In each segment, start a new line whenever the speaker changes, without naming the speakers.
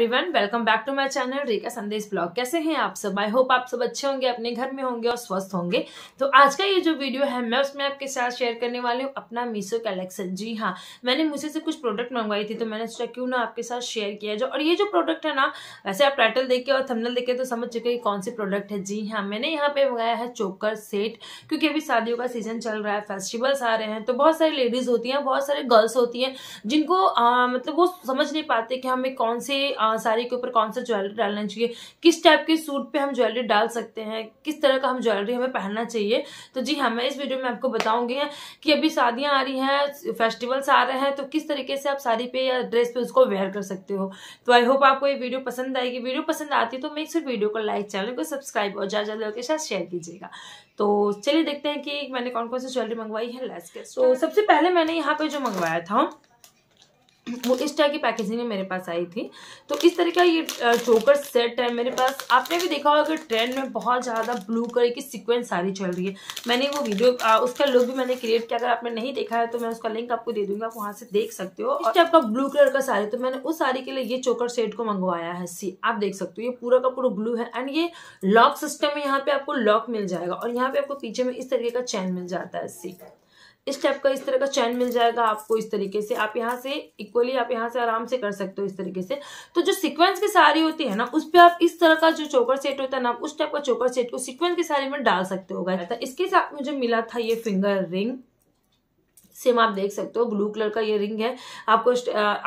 everyone welcome back to my channel Rekha Sandesh blog कैसे हैं आप सब आई होप आप सब अच्छे होंगे अपने घर में होंगे और स्वस्थ होंगे तो आज का ये जो वीडियो है मैं उसमें आपके साथ शेयर करने वाली हूँ अपना मीशो कलेक्शन जी हाँ मैंने मुझे से कुछ प्रोडक्ट मंगवाई थी तो मैंने सोचा क्यों ना आपके साथ शेयर किया जाए और ये जो प्रोडक्ट है ना वैसे आप टाइटल देखे और थमनल देखे तो समझ चुके कौन से प्रोडक्ट है जी हाँ मैंने यहाँ पे मंगाया है चोकर सेट क्योंकि अभी शादियों का सीजन चल रहा है फेस्टिवल्स आ रहे हैं तो बहुत सारी लेडीज होती हैं बहुत सारे गर्ल्स होती हैं जिनको मतलब वो समझ नहीं पाते कि हमें कौन से आ, हाँ, साड़ी के ऊपर कौन सा ज्वेलरी डालना चाहिए किस टाइप के सूट पे हम ज्वेलरी डाल सकते हैं किस तरह का हम ज्वेलरी हमें पहनना चाहिए तो जी हाँ मैं इस वीडियो में आपको बताऊंगी कि अभी शादियाँ आ रही हैं फेस्टिवल्स आ रहे हैं तो किस तरीके से आप साड़ी पे या ड्रेस पे उसको वेयर कर सकते हो तो आई होप आपको ये वीडियो पसंद आएगी वीडियो पसंद आती है तो मेक सिर्फ वीडियो को लाइक चैनल को सब्सक्राइब और ज़्यादा ज़्यादा के साथ शेयर कीजिएगा तो चलिए देखते हैं कि मैंने कौन कौन सी ज्वेलरी मंगवाई है लेस के तो सबसे पहले मैंने यहाँ पे जो मंगवाया था वो इस टाइप की पैकेजिंग में मेरे पास आई थी तो इस तरह का ये चोकर सेट है मेरे पास आपने भी देखा होगा कि ट्रेंड में बहुत ज़्यादा ब्लू कलर की सीक्वेंस साड़ी चल रही है मैंने वो वीडियो आ, उसका लुक भी मैंने क्रिएट किया अगर आपने नहीं देखा है तो मैं उसका लिंक आपको दे दूंगी आप वहाँ से देख सकते हो इस टाइप का ब्लू कलर का साड़ी तो मैंने उस साड़ी के लिए ये चोकर सेट को मंगवाया है सी आप देख सकते हो ये पूरा का पूरा ब्लू है एंड ये लॉक सिस्टम है यहाँ पे आपको लॉक मिल जाएगा और यहाँ पे आपको पीछे में इस तरीके का चैन मिल जाता है सी इस टाइप का इस तरह का चैन मिल जाएगा आपको इस तरीके से आप यहाँ से इक्वली आप यहाँ से आराम से कर सकते हो इस तरीके से तो जो सीक्वेंस की साड़ी होती है ना उस पर आप इस तरह का जो चोकर सेट होता है ना उस टाइप का चोकर सेट को सीक्वेंस की साड़ी में डाल सकते होगा तो इसके साथ मुझे मिला था ये फिंगर रिंग सेम आप देख सकते हो ब्लू कलर का ये रिंग है आपको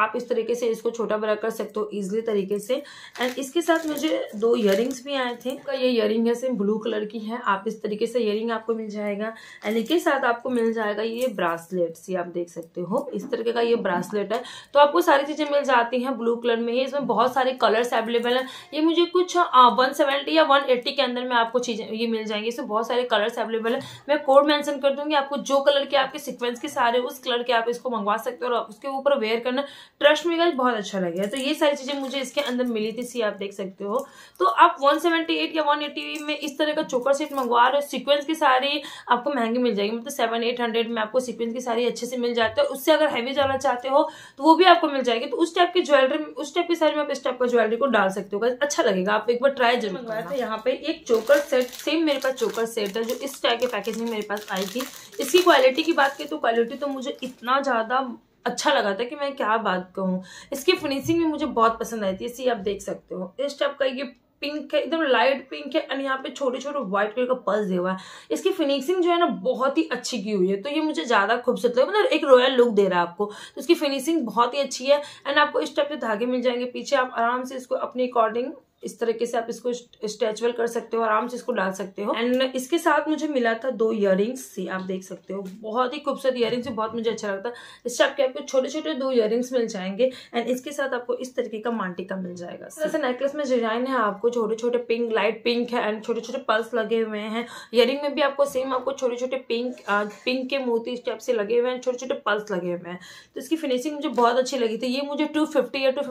आप इस तरीके से इसको छोटा बड़ा कर सकते हो इजिली तरीके से एंड इसके साथ मुझे दो इयर भी आए थे का ये इयर है सेम ब्लू कलर की है आप इस तरीके से इयर आपको मिल जाएगा एंड इसके साथ आपको मिल जाएगा ये ब्रासलेट्स ये आप देख सकते हो इस तरीके का ये ब्रासलेट है तो आपको सारी चीज़ें मिल जाती हैं ब्लू कलर में ही इसमें बहुत सारे कलर्स अवेलेबल हैं ये मुझे कुछ वन सेवेंटी या वन एट्टी के अंदर में आपको चीज़ें ये मिल जाएंगी इसमें बहुत सारे कलर्स अवेलेबल है मैं कोड मेंशन कर दूंगी आपको जो कलर के आपके सिक्वेंस के साथ सारे उस कलर के आप इसको मंगवा सकते हो और उसके ऊपर वेयर करना ट्रस्ट में गाइस बहुत अच्छा लगेगा तो ये सारी चीज़ें मुझे इसके अंदर मिली थी सी आप देख सकते हो तो आप 178 या 180 में इस तरह का चोकर सेट मंगवा रहे हो सिक्वेंस की सारी आपको महंगी मिल जाएगी मतलब सेवन एट हंड्रेड में आपको सिक्वेंस की सारी अच्छे से मिल जाती है उससे अगर हैवी जाना चाहते हो तो वो भी आपको मिल जाएगी तो उस टाइप की ज्वेलरी उस टाइप की सारी में आप इस टाइप का ज्वेलरी को डाल सकते हो अच्छा लगेगा आप एक बार ट्राई जरूर मंगवाया था तो यहाँ पे एक चोकर सेट सेम मेरे पास चोकर सेट है जो इस टाइप के पैकेजिंग मेरे पास आई थी इसकी क्वालिटी की बात करें तो क्वालिटी करके तो मुझे इतना ज़्यादा अच्छा लगा था कि मैं क्या बात कहूँ इसकी फिनिशिंग भी मुझे बहुत पसंद आई थी इसी आप देख सकते हो इस टाइप का ये पिंक है एकदम लाइट पिंक है एंड यहाँ पे छोटे छोटे व्हाइट कलर का पर्स दे हुआ है इसकी फिनिशिंग जो है ना बहुत ही अच्छी की हुई है तो ये मुझे ज़्यादा खूबसूरत लगा मतलब एक रॉयल लुक दे रहा है आपको तो इसकी फिनिशिंग बहुत ही अच्छी है एंड आपको इस टाइप के धागे मिल जाएंगे पीछे आप आराम से इसको अपने अकॉर्डिंग इस तरीके से आप इसको स्ट्रेचबल कर सकते हो आराम से इसको डाल सकते हो एंड इसके साथ मुझे मिला था दो इयर से आप देख सकते हो बहुत ही खूबसूरत इयर है बहुत मुझे अच्छा लगता है इससे आपके आपको छोटे छोटे दो इयर मिल जाएंगे एंड इसके साथ आपको इस तरीके का मांटिका मिल जाएगा जैसे नेकलेस में डिजाइन है आपको छोटे छोटे पिंक लाइट पिंक है एंड छोटे छोटे पल्स लगे हुए हैं इयर में भी आपको सेम आपको छोटे छोटे पिंक पिंक के मोती टाइप से लगे हुए हैं छोटे छोटे पल्स लगे हुए हैं तो इसकी फिनिशिंग मुझे बहुत अच्छी लगी थी ये मुझे टू या टू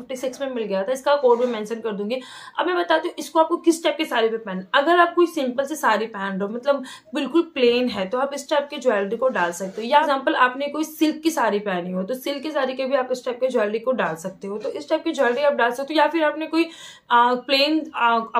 में मिल गया था इसका कोड भी मैंशन कर दूंगी अब मैं बताती हूँ इसको आपको किस टाइप के साड़ी पे पहन अगर आप कोई सिंपल से साड़ी पहन रहे हो मतलब बिल्कुल प्लेन है तो आप इस टाइप के ज्वेलरी को डाल सकते हो या एग्जाम्पल आपने कोई सिल्क की साड़ी पहनी हो तो सिल्क की साड़ी के भी आप इस टाइप के ज्वेलरी को डाल सकते हो तो इस टाइप की ज्वेलरी आप डाल सकते हो या फिर आपने कोई प्लेन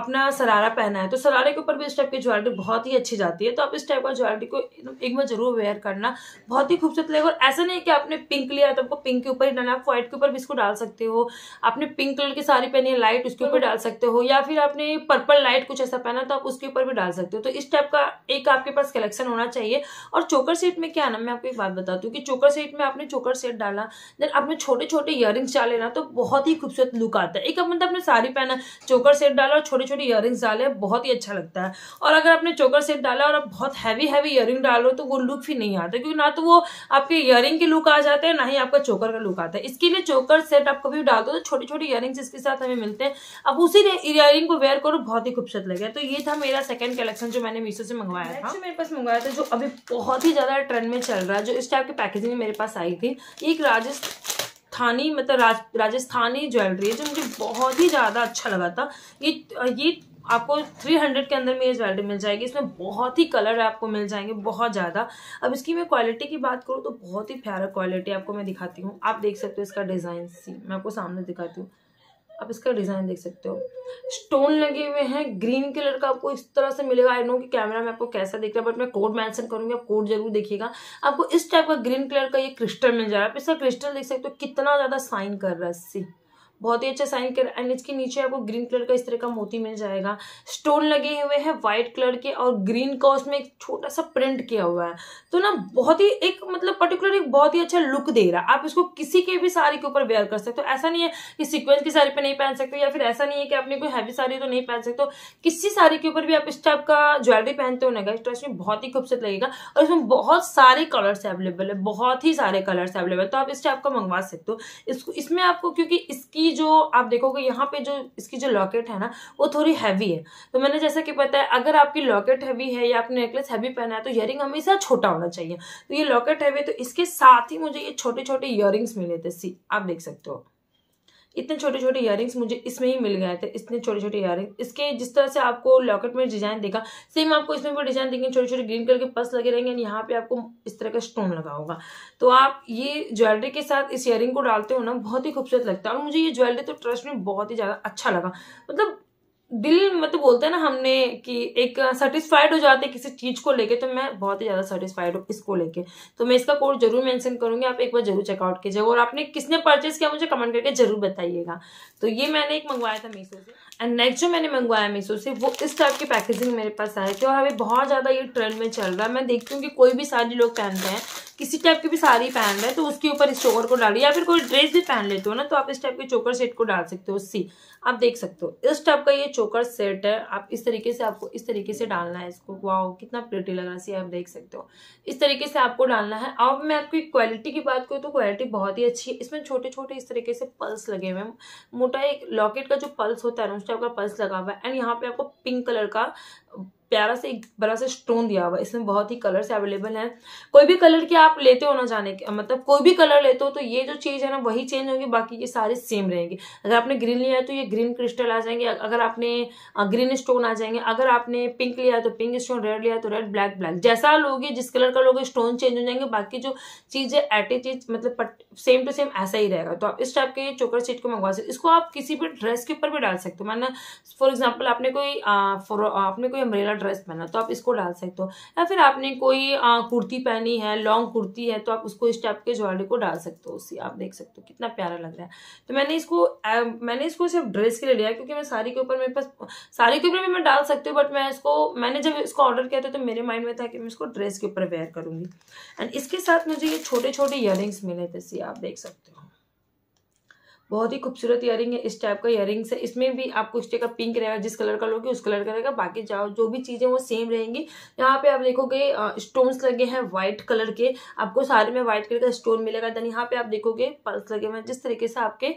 अपना सरारा पहना है तो सरारे के ऊपर भी इस टाइप की ज्वेलरी बहुत ही अच्छी जाती है तो आप इस टाइप का ज्वेलरी को एक बार जरूर वेयर करना बहुत ही खूबसूरत लगेगा और ऐसा नहीं कि आपने पिंक लिया तो आपको पिंक के ऊपर ही डालना आप व्हाइट के ऊपर भी इसको डाल सकते हो आपने पिंक कलर की साड़ी पहनी है लाइट उसके ऊपर डाल सकते हो हो या फिर आपने पर्पल लाइट कुछ ऐसा पहना तो आप उसके ऊपर भी डाल सकते हो तो इस टाइप का एक आपके पास कलेक्शन होना चाहिए और चोकर सेट में क्या ना मैं आपको एक बात बताती हूँ कि चोकर सेट में आपने चोकर सेट डाला देन आपने छोटे छोटे इयर डाले ना तो बहुत ही खूबसूरत लुक आता है एक मतलब आपने साड़ी पहना चोकर सेट डाला और छोटे छोटे इयर डाले बहुत ही अच्छा लगता है और अगर आपने चोकर सेट डाला और आप बहुत हैवी हैवी इयर डालो तो वो लुक भी नहीं आता क्योंकि ना तो वो आपके इयर के लुक आ जाते हैं ना ही आपका चोकर का लुक आता है इसके लिए चोकर सेट आप कभी डाल दो तो छोटे छोटे इयर इसके साथ हमें मिलते हैं अब उसी इयर को वेयर करो बहुत ही खूबसूरत लगे तो ये था मेरा सेकंड कलेक्शन जो मैंने मीशो से मंगवाया था मेरे पास मंगवाया था जो अभी बहुत ही ज़्यादा ट्रेंड में चल रहा है जो इस टाइप की पैकेजिंग मेरे पास आई थी एक राजस्थान राजस्थानी मतलब राज, राजस्थानी ज्वेलरी है जो मुझे बहुत ही ज़्यादा अच्छा लगा था ये ये आपको 300 के अंदर में ये ज्वेलरी मिल जाएगी इसमें बहुत ही कलर आपको मिल जाएंगे बहुत ज़्यादा अब इसकी मैं क्वालिटी की बात करूँ तो बहुत ही प्यारा क्वालिटी आपको मैं दिखाती हूँ आप देख सकते हो इसका डिज़ाइन सी मैं आपको सामने दिखाती हूँ आप इसका डिज़ाइन देख सकते हो स्टोन लगे हुए हैं ग्रीन कलर का आपको इस तरह से मिलेगा आई नो कि कैमरा में आपको कैसा दिख रहा है बट मैं कोड मेंशन करूंगी आप कोड जरूर देखिएगा आपको इस टाइप का ग्रीन कलर का ये क्रिस्टल मिल जाएगा आप इसका क्रिस्टल देख सकते हो कितना ज़्यादा साइन कर रहा है सी बहुत ही अच्छा साइन कर एंड इसके नीचे आपको ग्रीन कलर का इस तरह का मोती मिल जाएगा स्टोन लगे हुए हैं व्हाइट कलर के और ग्रीन का उसमें एक छोटा सा प्रिंट किया हुआ है तो ना बहुत ही एक मतलब पर्टिकुलर एक बहुत ही अच्छा लुक दे रहा है आप इसको किसी के भी साड़ी के ऊपर वेयर कर सकते हो ऐसा नहीं है कि सिक्वेंस की साड़ी पर नहीं पहन सकते या फिर ऐसा नहीं है कि आपने कोई हैवी साड़ी तो नहीं पहन सकते किसी साड़ी के ऊपर भी आप इस टाइप का ज्वेलरी पहनते हो ना गाइस तो में बहुत ही खूबसूरत लगेगा और इसमें बहुत सारे कलर्स अवेलेबल है बहुत ही सारे कलर्स अवेलेबल तो आप इस टाइप का मंगवा सकते हो इसको इसमें आपको क्योंकि इसकी जो आप देखोगे यहाँ पे जो इसकी जो लॉकेट है ना वो थोड़ी हैवी है तो मैंने जैसा कि पता है अगर आपकी लॉकेट हैवी है या आपने नेकलेस हैवी पहना है तो इयरिंग हमेशा छोटा होना चाहिए तो ये लॉकेट हैवी तो इसके साथ ही मुझे ये छोटे छोटे ईयरिंग्स मिले थे सी आप देख सकते हो इतने छोटे छोटे इयर मुझे इसमें ही मिल गए थे इतने छोटे छोटे इयर इसके जिस तरह से आपको लॉकेट में डिजाइन देखा सेम आपको इसमें भी डिजाइन देंगे छोटे छोटे ग्रीन कलर के पर्स लगे रहेंगे यहाँ पे आपको इस तरह का स्टोन लगा होगा तो आप ये ज्वेलरी के साथ इस इयरिंग को डालते हो ना बहुत ही खूबसूरत लगता है और मुझे ये ज्वेलरी तो ट्रस्ट में बहुत ही ज़्यादा अच्छा लगा मतलब दिल मतलब बोलते हैं ना हमने कि एक सेटिस्फाइड हो जाते हैं किसी चीज़ को लेके तो मैं बहुत ही ज़्यादा सेटिस्फाइड हूँ इसको लेके तो मैं इसका कोड जरूर मेंशन करूंगी आप एक बार जरूर चेकआउट कीजिएगा और आपने किसने परचेज किया मुझे कमेंट करके जरूर बताइएगा तो ये मैंने एक मंगवाया था मीशो से एंड नेक्स्ट जो मैंने मंगवाया मीशो से वो इस टाइप की पैकेजिंग मेरे पास आए थे और अभी बहुत ज़्यादा ये ट्रेंड में चल रहा है मैं देखती हूँ कि कोई भी सारी लोग पहनते हैं किसी टाइप की भी साड़ी पहन रहे हैं तो उसके ऊपर इस चोकर को डालिए या फिर कोई ड्रेस भी पहन लेते हो ना तो आप इस टाइप के चोकर सेट को डाल सकते हो सी आप देख सकते हो इस टाइप का ये चोकर सेट है आप इस तरीके से आपको इस तरीके से डालना है इसको वाह कितना प्लेटी लग रहा सी आप देख सकते हो इस तरीके से आपको डालना है अब मैं आपकी क्वालिटी की बात करूँ तो क्वालिटी बहुत ही अच्छी है इसमें छोटे छोटे इस तरीके से पल्स लगे हुए हैं मोटा एक लॉकेट का जो पल्स होता है ना उस टाइप का पल्स लगा हुआ है एंड यहाँ पे आपको पिंक कलर का प्यारा से एक बड़ा सा स्टोन दिया हुआ है इसमें बहुत ही कलर्स अवेलेबल हैं कोई भी कलर के आप लेते हो ना जाने के मतलब कोई भी कलर लेते हो तो ये जो चीज़ है ना वही चेंज होगी बाकी ये सारे सेम रहेंगे अगर आपने ग्रीन लिया है तो ये ग्रीन क्रिस्टल आ जाएंगे अगर आपने ग्रीन स्टोन आ जाएंगे अगर आपने पिंक लिया है तो पिंक स्टोन रेड लिया तो रेड ब्लैक ब्लैक जैसा लोगे जिस कलर का लोगे स्टोन चेंज हो जाएंगे बाकी जो चीज़ है एट चीज मतलब सेम टू सेम ऐसा ही रहेगा तो आप इस टाइप के चोकर सीट को मंगवा सकते इसको आप किसी भी ड्रेस के ऊपर भी डाल सकते हो मैंने फॉर एग्जाम्पल आपने कोई आपने कोई अम्ब्रेला ड्रेस पहना तो आप इसको डाल सकते हो या फिर आपने कोई आ, कुर्ती पहनी है लॉन्ग कुर्ती है तो आप उसको इस टाइप के ज्वेलरी को डाल सकते हो उसी आप देख सकते हो कितना प्यारा लग रहा है तो मैंने इसको आ, मैंने इसको सिर्फ ड्रेस के लिए लिया क्योंकि मैं साड़ी के ऊपर मेरे पास साड़ी के ऊपर भी मैं डाल सकती हूँ बट मैं इसको मैंने जब इसको ऑर्डर किया था तो मेरे माइंड में था कि मैं इसको ड्रेस के ऊपर वेयर करूँगी एंड इसके साथ मुझे ये छोटे छोटे इयर मिले थे सी आप देख सकते हो बहुत ही खूबसूरत इयरिंग है इस टाइप का इयरिंग्स है इसमें भी आपको का पिंक रहेगा जिस कलर का लोगे उस कलर का रहेगा बाकी जाओ जो भी चीज़ें वो सेम रहेंगी यहाँ पे आप देखोगे स्टोन्स लगे हैं व्हाइट कलर के आपको सारे में व्हाइट कलर का स्टोन मिलेगा देन यहाँ पे आप देखोगे पल्स लगे हुए हैं जिस तरीके से आपके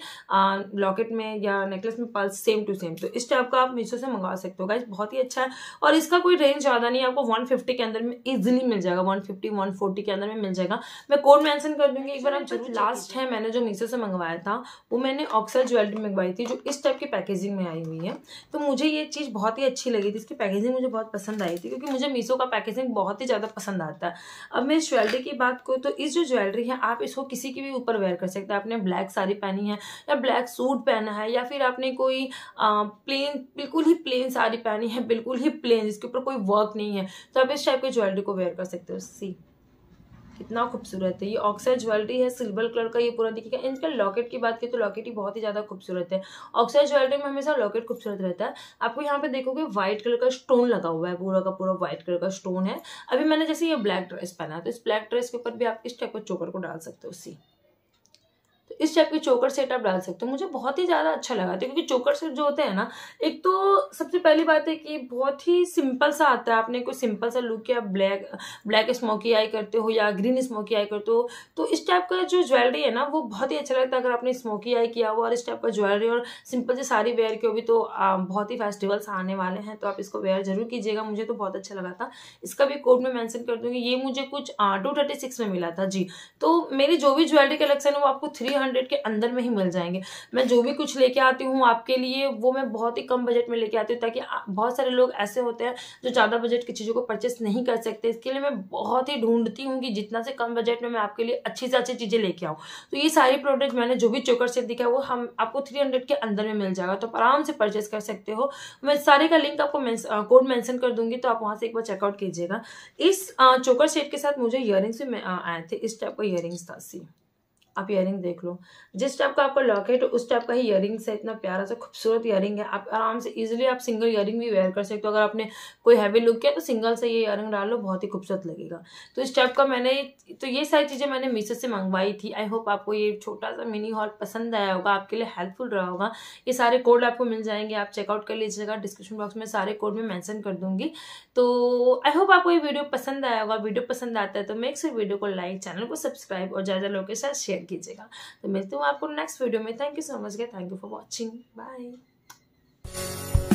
लॉकेट में या नेकलेस में पल्स सेम टू सेम तो इस टाइप का आप मीशो से मंगवा सकते हो गाइज बहुत ही अच्छा है और इसका कोई रेंज ज़्यादा नहीं आपको वन के अंदर में ईजिली मिल जाएगा वन फिफ्टी के अंदर में मिल जाएगा मैं कोड मैंसन कर दूंगी एक बार आप जरूर लास्ट है मैंने जो मीशो से मंगवाया था वो मैंने ऑक्सल ज्वेलरी मंगवाई थी जो इस टाइप की पैकेजिंग में आई हुई है तो मुझे ये चीज़ बहुत ही अच्छी लगी थी इसकी पैकेजिंग मुझे बहुत पसंद आई थी क्योंकि मुझे मीसो का पैकेजिंग बहुत ही ज़्यादा पसंद आता है अब मैं इस ज्वेलरी की बात करूँ तो इस जो ज्वेलरी है आप इसको किसी के भी ऊपर वेयर कर सकते हैं आपने ब्लैक साड़ी पहनी है या ब्लैक सूट पहना है या फिर आपने कोई प्लेन बिल्कुल ही प्लेन साड़ी पहनी है बिल्कुल ही प्लेन जिसके ऊपर कोई वर्क नहीं है तो आप इस टाइप की ज्वेलरी को वेयर कर सकते हो सी कितना खूबसूरत है ये ऑक्साइड ज्वेलरी है सिल्वर कलर का ये पूरा दिखेगा इनका लॉकेट की बात की तो लॉकेट ही बहुत ही ज़्यादा खूबसूरत है ऑक्साइड ज्वेलरी में हमेशा लॉकेट खूबसूरत रहता है आपको यहाँ पे देखोगे व्हाइट कलर का स्टोन लगा हुआ है पूरा का पूरा व्हाइट कलर का स्टोन है अभी मैंने जैसे ये ब्लैक ड्रेस पहना है तो इस ब्लैक ड्रेस के ऊपर भी आप इस टाइप का चोकर को डाल सकते हो उसी इस टाइप के चोकर सेट आप डाल सकते हो मुझे बहुत ही ज़्यादा अच्छा लगा था क्योंकि चोकर सेट जो होते हैं ना एक तो सबसे पहली बात है कि बहुत ही सिंपल सा आता है आपने कोई सिंपल सा लुक या ब्लैक ब्लैक स्मोकी आई करते हो या ग्रीन स्मोकी आई करते हो तो इस टाइप का जो ज्वेलरी है ना वो बहुत ही अच्छा लगता है अगर आपने स्मोकी आई किया हुआ और इस टाइप का ज्वेलरी और सिंपल से सारी वेयर की भी तो बहुत ही फेस्टिवल्स आने वाले हैं तो आप इसको वेयर जरूर कीजिएगा मुझे तो बहुत अच्छा लगा था इसका भी कोड में मैंशन कर दूंगी ये मुझे कुछ टू में मिला था जी तो मेरी जो भी ज्वेलरी कलेक्शन है वो आपको थ्री हंड्रेड के अंदर में ही मिल जाएंगे मैं जो भी कुछ लेके आती हूँ आपके लिए वो मैं बहुत ही कम बजट में लेके आती हूँ ताकि बहुत सारे लोग ऐसे होते हैं जो ज़्यादा बजट की चीज़ों को परचेस नहीं कर सकते इसके लिए मैं बहुत ही ढूंढती हूँ कि जितना से कम बजट में मैं आपके लिए अच्छी से अच्छी चीज़ें लेके आऊँ तो ये सारी प्रोडक्ट मैंने जो भी चोकर सेट दिखा है वो हम आपको थ्री हंड्रेड के अंदर में मिल जाएगा तो आप आराम से परचेस कर सकते हो मैं सारे का लिंक आपको कोड मैंसन कर दूंगी तो आप वहाँ से एक बार चेकआउट कीजिएगा इस चोकर सेट के साथ मुझे इयर भी आए थे इस टाइप का इयर था सी आप इयरिंग देख लो जिस टाइप का आपका लॉकेट उस टाइप का ही इयरिंग्स है इतना प्यारा सा खूबसूरत इयरिंग है आप आराम से इजीली आप सिंगल इयरिंग भी वेयर कर सकते हो अगर आपने कोई हैवी लुक किया तो सिंगल से ये इयरिंग डाल लो बहुत ही खूबसूरत लगेगा तो इस टाइप का मैंने तो ये सारी चीज़ें मैंने मीशो से मंगवाई थी आई होप आपको ये छोटा सा मिनी हॉल पसंद आया होगा आपके लिए हेल्पफुल रहा होगा ये सारे कोड आपको मिल जाएंगे आप चेकआउट कर लीजिएगा डिस्क्रिप्शन बॉक्स में सारे कोड में मैंसन कर दूंगी तो आई होप आपको ये वीडियो पसंद आया होगा वीडियो पसंद आता है तो मेक्स वीडियो को लाइक चैनल को सब्सक्राइब और ज़्यादा लोगों के साथ शेयर शेयर कीजिएगा तो मिलते हूँ आपको नेक्स्ट वीडियो में थैंक यू सो मच गया thank you for watching bye